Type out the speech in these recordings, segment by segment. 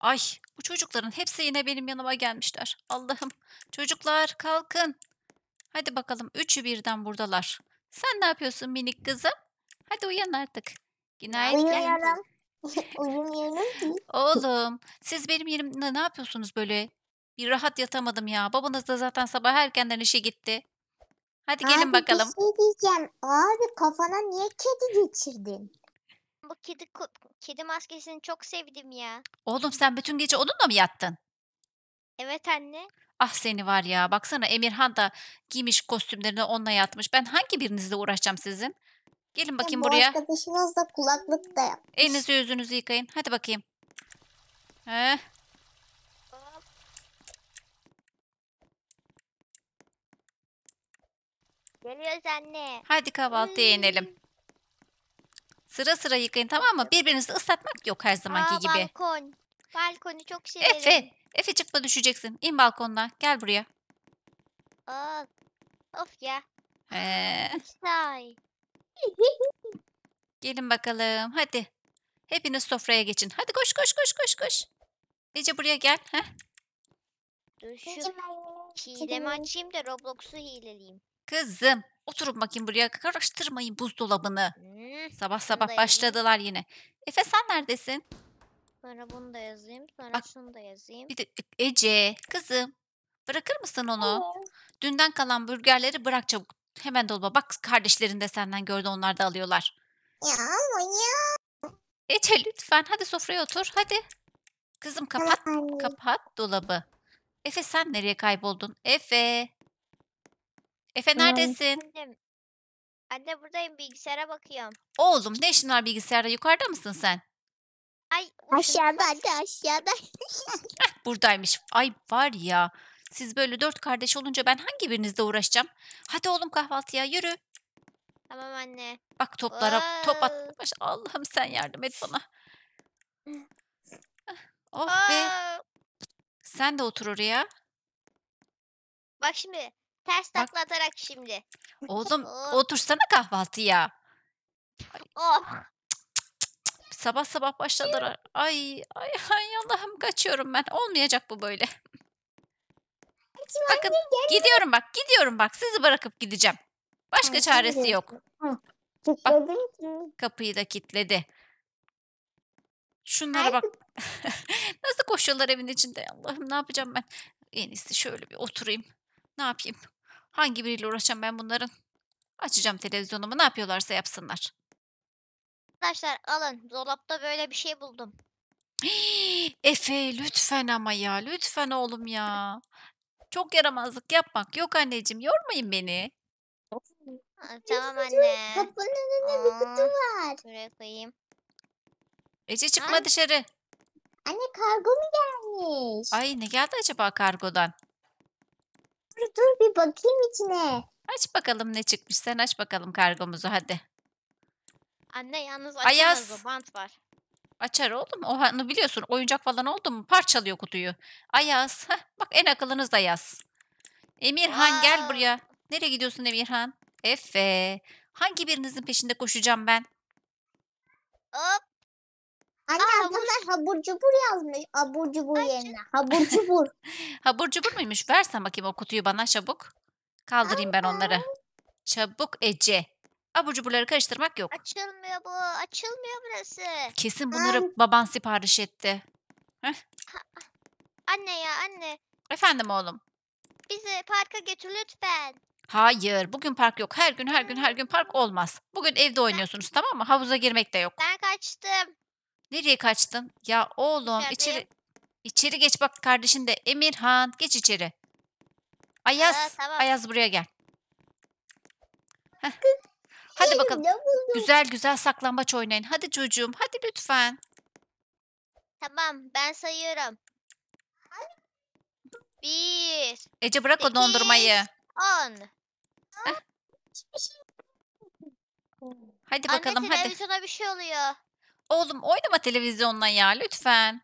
Ay bu çocukların hepsi yine benim yanıma gelmişler. Allah'ım çocuklar kalkın. Hadi bakalım üçü birden buradalar. Sen ne yapıyorsun minik kızım? Hadi uyan artık. Günaydın. Uyuyorum. Uyumuyorum ki. Oğlum siz benim yerimde ne yapıyorsunuz böyle? Bir rahat yatamadım ya. Babanız da zaten sabah erkenden işe gitti. Hadi gelin Abi, bakalım. Bir şey diyeceğim. Abi kafana niye kedi geçirdin? bu kedi kedi maskesini çok sevdim ya. Oğlum sen bütün gece onunla mı yattın? Evet anne. Ah seni var ya baksana Emirhan da giymiş kostümlerini onunla yatmış. Ben hangi birinizle uğraşacağım sizin? Gelin bakayım ya, buraya. Arkadaşınız da kulaklık da yapmış. Elinizi yüzünüzü yıkayın. Hadi bakayım. Ee. Geliyoruz anne. Hadi kahvaltıya inelim. Hmm. Sıra sıra yıkayın tamam mı? Birbirinizi ıslatmak yok her zamanki Aa, gibi. Balkon. Balkonu çok severim. Şey Efe. Efe çıkma düşeceksin. İn balkondan. Gel buraya. Aa, of ya. Ee, gelin bakalım. Hadi. Hepiniz sofraya geçin. Hadi koş koş koş koş koş. Ece buraya gel. Heh. Dur şu çiğdemi açayım da Roblox'u hileleyeyim. Kızım oturup bakayım buraya. Karıştırmayın buzdolabını. Hmm. Sabah sabah başladılar yine. Efe sen neredesin? Sonra bunu da yazayım. Sonra Bak, şunu da yazayım. Bir de Ece kızım bırakır mısın onu? Evet. Dünden kalan burgerleri bırak çabuk. Hemen dolaba. Bak kardeşlerin de senden gördü onlar da alıyorlar. Ya ama ya. Ece lütfen hadi sofraya otur hadi. Kızım kapat kapat dolabı. Efe sen nereye kayboldun? Efe. Efe neredesin? Anne buradayım bilgisayara bakıyorum. Oğlum ne işin var bilgisayarda? Yukarıda mısın sen? Ay Aşağıda anne aşağıda. Heh, buradaymış. Ay var ya. Siz böyle dört kardeş olunca ben hangi birinizle uğraşacağım? Hadi oğlum kahvaltıya yürü. Tamam anne. Bak toplara top at. Allah'ım sen yardım et bana. Oh be. Sen de otur oraya. Bak şimdi Ters Bak. takla atarak şimdi. Oğlum Oo. otursana kahvaltıya. Oh. Sabah sabah başladılar. Ay ay ay Allah'ım kaçıyorum ben. Olmayacak bu böyle. Bakın gidiyorum bak gidiyorum bak sizi bırakıp gideceğim. Başka çaresi yok. Kilitledim Kapıyı da kilitledi. Şunlara bak. Nasıl koşuyorlar evin içinde Allah'ım ne yapacağım ben. En iyisi şöyle bir oturayım. Ne yapayım? Hangi biriyle uğraşacağım ben bunların? Açacağım televizyonumu ne yapıyorlarsa yapsınlar. Arkadaşlar alın. Dolapta böyle bir şey buldum. Efe lütfen ama ya. Lütfen oğlum ya. Çok yaramazlık yapmak yok anneciğim. Yormayın beni. tamam anne. Kapının önünde bir kutu var. Şuraya koyayım. Ece çıkma Ay. dışarı. Anne kargo mu gelmiş? Ay ne geldi acaba kargodan? Dur dur bir bakayım içine. Aç bakalım ne çıkmış. Sen aç bakalım kargomuzu hadi. Anne yalnız açamaz Ayaz. o bant var. Açar oğlum. O hani biliyorsun oyuncak falan oldu mu parçalıyor kutuyu. Ayaz. Heh, bak en akıllınız da yaz. Emirhan Aa. gel buraya. Nereye gidiyorsun Emirhan? Efe. Hangi birinizin peşinde koşacağım ben? Hop Anne Aa, adamlar habur cubur yazmış. Abur cubur Ay. yerine. Habur cubur. Habur cubur muymuş? Versen bakayım o kutuyu bana çabuk. Kaldırayım ben onları. Çabuk Ece. Abur cuburları karıştırmak yok. Açılmıyor bu. Açılmıyor burası. Kesin bunları baban sipariş etti. Heh. Anne ya anne. Efendim oğlum. Bizi parka götür lütfen. Hayır, bugün park yok. Her gün her gün her hmm. gün park olmaz. Bugün evde oynuyorsunuz tamam mı? Havuza girmek de yok. Ben kaçtım. Nereye kaçtın? Ya oğlum Nerede? içeri içeri geç bak kardeşin de Emirhan geç içeri. Ayaz Aa, tamam. Ayaz buraya gel. Hadi bakalım. Güzel güzel saklambaç oynayın. Hadi çocuğum hadi lütfen. Tamam ben sayıyorum. Bir. Ece bırak sekiz, o dondurmayı. On. Hadi bakalım Anne, hadi. Anne televizyona bir şey oluyor. Oğlum oynama televizyonla ya lütfen.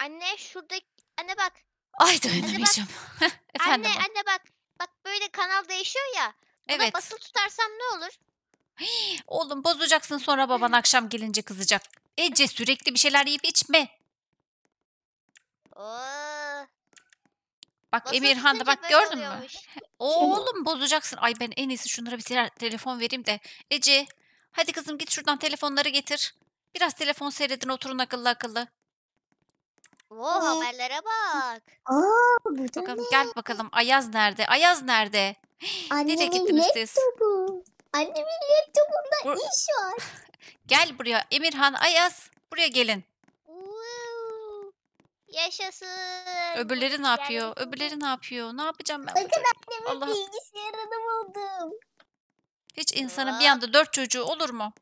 Anne şurada anne bak. Ay dayanamayacağım. Anne, bak, Anne, anne bak. Bak böyle kanal değişiyor ya. Buna evet. basılı tutarsam ne olur? oğlum bozacaksın sonra baban akşam gelince kızacak. Ece sürekli bir şeyler yiyip içme. Bak Basın Emirhan da bak gördün mü? Oğlum bozacaksın. Ay ben en iyisi şunlara bir telefon vereyim de. Ece hadi kızım git şuradan telefonları getir. Biraz telefon seyredin oturun akıllı akıllı. Oo oh, Aa. haberlere bak. Aa burada bakalım, ne? Gel bakalım Ayaz nerede? Ayaz nerede? Nereye gittiniz siz? laptopu. Annemin laptopunda Bur- iş var. Gel buraya Emirhan, Ayaz buraya gelin. Yaşasın. Öbürleri ne yapıyor? Geldim. Öbürleri ne yapıyor? Ne yapacağım ben? Bakın annemin Allah. bilgisayarını buldum. Hiç insana bir anda dört çocuğu olur mu?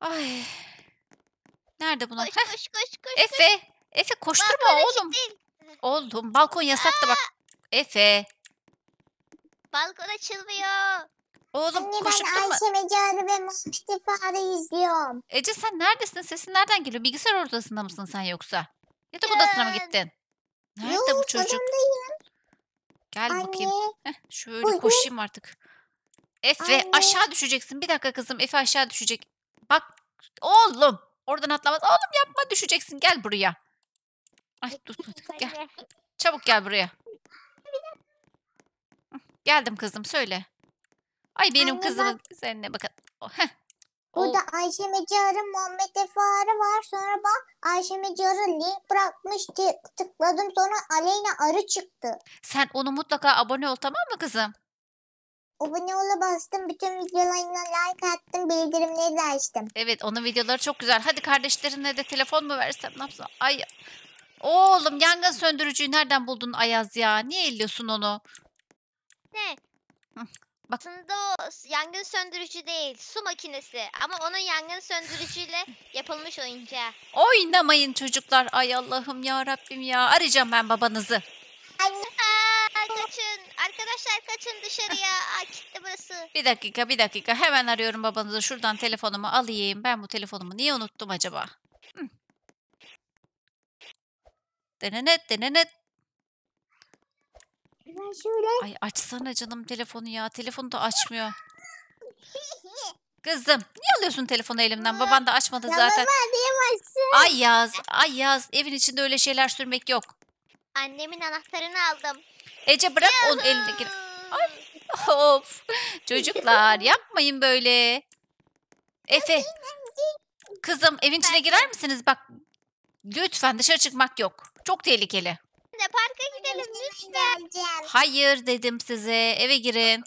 Ay. Nerede bunlar? Koş koş koş koş. Efe. Efe koşturma Balkona oğlum. Oğlum balkon yasak da bak. Efe. Balkon açılmıyor. Oğlum Anne koşup ben durma. Ayşe ve Can'ı ve Muhammed Farah'ı izliyorum. Ece sen neredesin? Sesin nereden geliyor? Bilgisayar odasında mısın sen yoksa? Ya Yatak odasına mı gittin? Nerede bu çocuk? yanımdayım. Gel bakayım. Anne. Heh, şöyle Buyurun. koşayım artık. Efe Anne. aşağı düşeceksin. Bir dakika kızım. Efe aşağı düşecek. Bak oğlum oradan atlamaz. Oğlum yapma düşeceksin gel buraya. Ay dur, dur gel. Çabuk gel buraya. Geldim kızım söyle. Ay benim Anne kızımın bak. üzerine bakın. Oh, bu da Burada oh. Ayşe Mecar'ın Muhammed Efe var. Sonra bak Ayşe Mecar'ı link bırakmış tıkladım. Sonra Aleyna Arı çıktı. Sen onu mutlaka abone ol tamam mı kızım? Abone ola bastım. Bütün videolarına like attım. Bildirimleri de açtım. Evet onun videoları çok güzel. Hadi kardeşlerine de telefon mu versem ne yapsam? Ay Oğlum yangın söndürücüyü nereden buldun Ayaz ya? Niye elliyorsun onu? Ne? Hı, bak. Aslında o yangın söndürücü değil. Su makinesi. Ama onun yangın söndürücüyle yapılmış oyuncağı. Oynamayın çocuklar. Ay Allah'ım ya Rabbim ya. Arayacağım ben babanızı. Anne kaçın. Arkadaşlar kaçın dışarıya. Aa, kitle burası. Bir dakika bir dakika hemen arıyorum babanızı. Şuradan telefonumu alayım. Ben bu telefonumu niye unuttum acaba? Hı. Denenet denenet. Ben şöyle. Ay açsana canım telefonu ya. Telefonu da açmıyor. Kızım niye alıyorsun telefonu elimden? Baban da açmadı Ya zaten. baba Ay yaz, ay yaz. Evin içinde öyle şeyler sürmek yok. Annemin anahtarını aldım. Ece bırak onun elindeki. Ay, of. Çocuklar yapmayın böyle. Efe. Kızım evin içine girer misiniz? Bak lütfen dışarı çıkmak yok. Çok tehlikeli. parka gidelim lütfen. Hayır dedim size. Eve girin.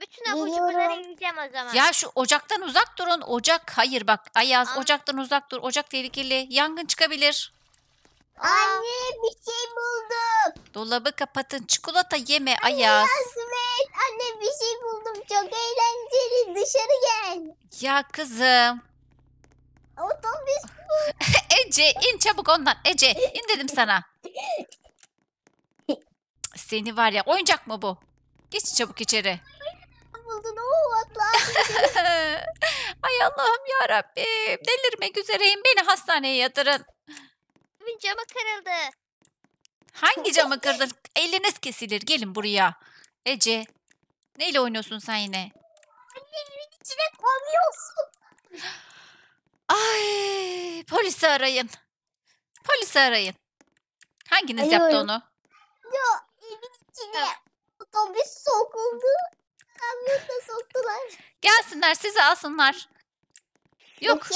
Bütün abucukları yiyeceğim o zaman. Ya şu ocaktan uzak durun. Ocak hayır bak Ayaz Aa. ocaktan uzak dur. Ocak tehlikeli. Yangın çıkabilir. Anne bir şey buldum. Dolabı kapatın. Çikolata yeme Ayaz. Azmet anne bir şey buldum. Çok eğlenceli. Dışarı gel. Ya kızım. Otobüs bu. Ece in çabuk ondan. Ece in dedim sana. Seni var ya oyuncak mı bu? Geç çabuk içeri. buldun. Oo Ay Allah'ım ya Rabbim. Delirmek üzereyim. Beni hastaneye yatırın camı kırıldı. Hangi camı kırdın? Eliniz kesilir. Gelin buraya. Ece. Neyle oynuyorsun sen yine? Annemin içine koyuyorsun. Ay, polisi arayın. Polisi arayın. Hanginiz Hayır, yaptı onu? Ya evin içine otobüs sokuldu. Kamyonla soktular. Gelsinler sizi alsınlar. Yok.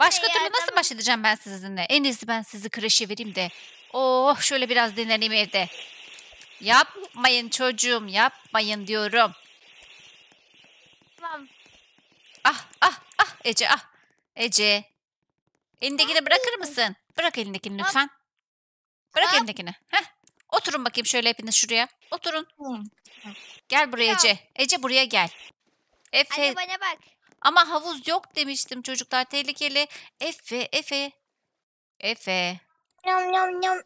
Başka türlü nasıl baş edeceğim ben sizinle? En iyisi ben sizi kreşe vereyim de. Oh şöyle biraz dinleneyim evde. Yapmayın çocuğum yapmayın diyorum. Tamam. Ah ah ah Ece ah. Ece. Elindekini bırakır mısın? Bırak elindekini lütfen. Bırak elindekini. Heh. Oturun bakayım şöyle hepiniz şuraya. Oturun. Gel buraya Ece. Ece buraya gel. Efe. Anne bana bak. Ama havuz yok demiştim çocuklar tehlikeli. Efe, Efe. Efe. Yum yum yum.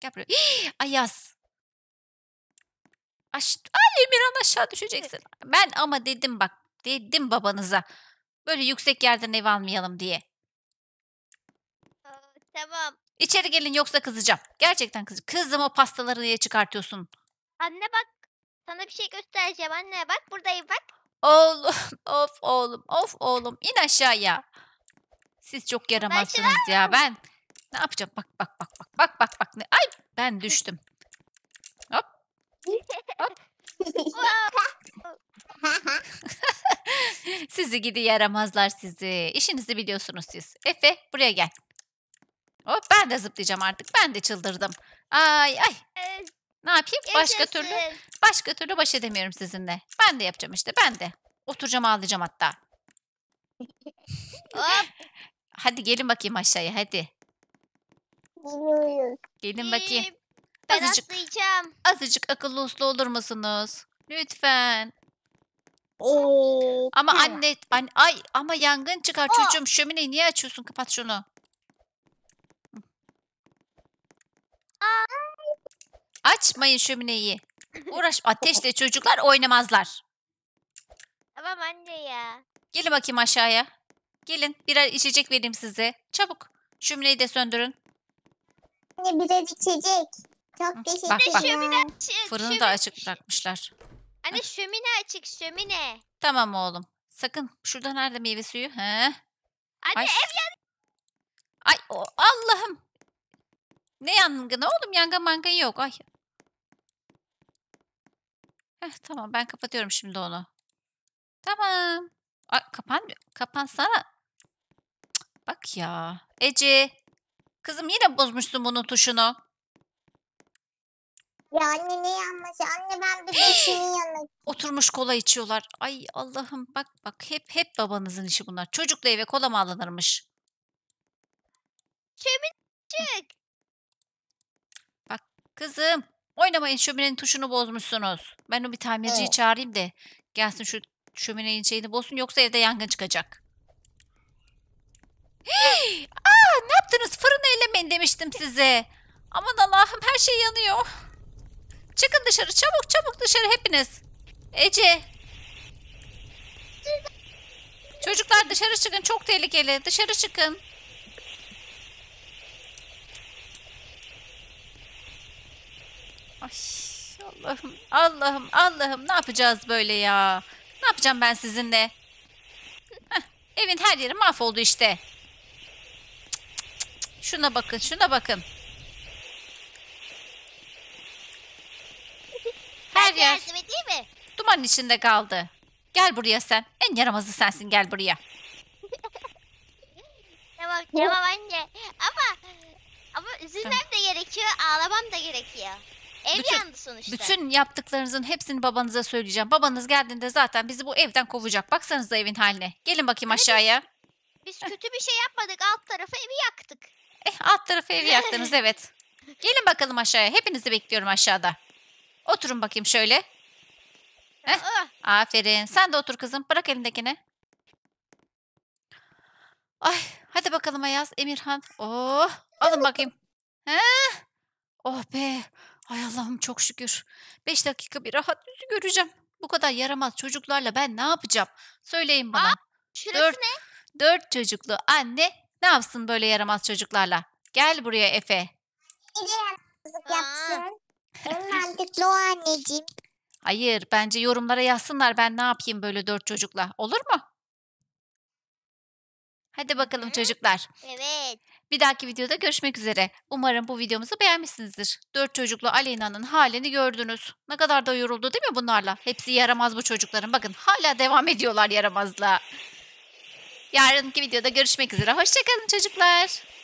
Gel buraya. Hii, Ayaz. Aş Ay Emirhan aşağı düşeceksin. Ben ama dedim bak. Dedim babanıza. Böyle yüksek yerden ev almayalım diye. Tamam. İçeri gelin yoksa kızacağım. Gerçekten kız. Kızım o pastaları niye çıkartıyorsun? Anne bak. Sana bir şey göstereceğim anne. Bak buradayım bak. Oğlum of oğlum of oğlum in aşağıya. Siz çok yaramazsınız ya ben. Ne yapacağım bak bak bak bak bak bak bak. Ne? Ay ben düştüm. Hop. Hop. sizi gidi yaramazlar sizi. İşinizi biliyorsunuz siz. Efe buraya gel. Hop ben de zıplayacağım artık. Ben de çıldırdım. Ay ay. Ee, ne yapayım? Başka türlü Başka türlü baş edemiyorum sizinle. Ben de yapacağım işte ben de. Oturacağım ağlayacağım hatta. Hadi gelin bakayım aşağıya hadi. Bilmiyorum. Gelin bakayım. Ben Azıcık. atlayacağım. Azıcık akıllı uslu olur musunuz? Lütfen. Oo. Ama Hı. anne, ay ama yangın çıkar Aa. çocuğum. Şömineyi niye açıyorsun? Kapat şunu. Açmayın şömineyi. Uğraş ateşle çocuklar oynamazlar. Tamam anne ya. Gelin bakayım aşağıya. Gelin birer içecek vereyim size. Çabuk. Şömineyi de söndürün. Anne birer içecek. Çok teşekkür Bak, bak. Şömine Fırını da açık bırakmışlar. Anne şömine açık şömine. Tamam oğlum. Sakın. Şurada nerede meyve suyu? He. Anne Ay. ev yan... Ay o- Allah'ım. Ne yangını oğlum? Yangın mangın yok. Ay Heh, tamam ben kapatıyorum şimdi onu. Tamam. Ay, kapan, kapansana. bak ya. Ece. Kızım yine bozmuşsun bunun tuşunu. Ya anne ne yanlış? Anne ben bir beşini yanlış. Oturmuş kola içiyorlar. Ay Allah'ım bak bak hep hep babanızın işi bunlar. Çocukla eve kola mı alınırmış? Kimin Bak kızım Oynamayın şöminenin tuşunu bozmuşsunuz. Ben o bir tamirciyi evet. çağırayım da gelsin şu şöminenin şeyini bozsun yoksa evde yangın çıkacak. Hii! Aa, ne yaptınız? Fırını ellemeyin demiştim size. Aman Allah'ım her şey yanıyor. Çıkın dışarı çabuk çabuk dışarı hepiniz. Ece. Çocuklar dışarı çıkın çok tehlikeli. Dışarı çıkın. Ay Allah'ım Allah'ım Allah'ım ne yapacağız böyle ya? Ne yapacağım ben sizinle? Heh, evin her yeri mahvoldu işte. Şuna bakın şuna bakın. Her yer. Yardım mi? Dumanın içinde kaldı. Gel buraya sen. En yaramazı sensin gel buraya. Tamam tamam anne. Ama ama üzülmem de gerekiyor, ağlamam da gerekiyor. Ev bütün, yandı sonuçta. Bütün yaptıklarınızın hepsini babanıza söyleyeceğim. Babanız geldiğinde zaten bizi bu evden kovacak. Baksanıza evin haline. Gelin bakayım evet. aşağıya. Biz kötü bir şey yapmadık. Alt tarafı evi yaktık. Eh, alt tarafı evi yaktınız evet. Gelin bakalım aşağıya. Hepinizi bekliyorum aşağıda. Oturun bakayım şöyle. Eh, aferin. Sen de otur kızım. Bırak elindekini. Ay, hadi bakalım Ayaz, Emirhan. Oh, alın bakayım. Heh. Oh be. Ay Allah'ım çok şükür. Beş dakika bir rahat yüzü göreceğim. Bu kadar yaramaz çocuklarla ben ne yapacağım? Söyleyin bana. Aa, dört, ne? Dört çocuklu anne ne yapsın böyle yaramaz çocuklarla? Gel buraya Efe. Yine yaramazlık yapsın. En mantıklı o anneciğim. Hayır bence yorumlara yazsınlar ben ne yapayım böyle dört çocukla. Olur mu? Hadi bakalım çocuklar. Evet. Bir dahaki videoda görüşmek üzere. Umarım bu videomuzu beğenmişsinizdir. Dört çocuklu Aleyna'nın halini gördünüz. Ne kadar da yoruldu değil mi bunlarla? Hepsi yaramaz bu çocukların. Bakın hala devam ediyorlar yaramazlığa. Yarınki videoda görüşmek üzere. Hoşçakalın çocuklar.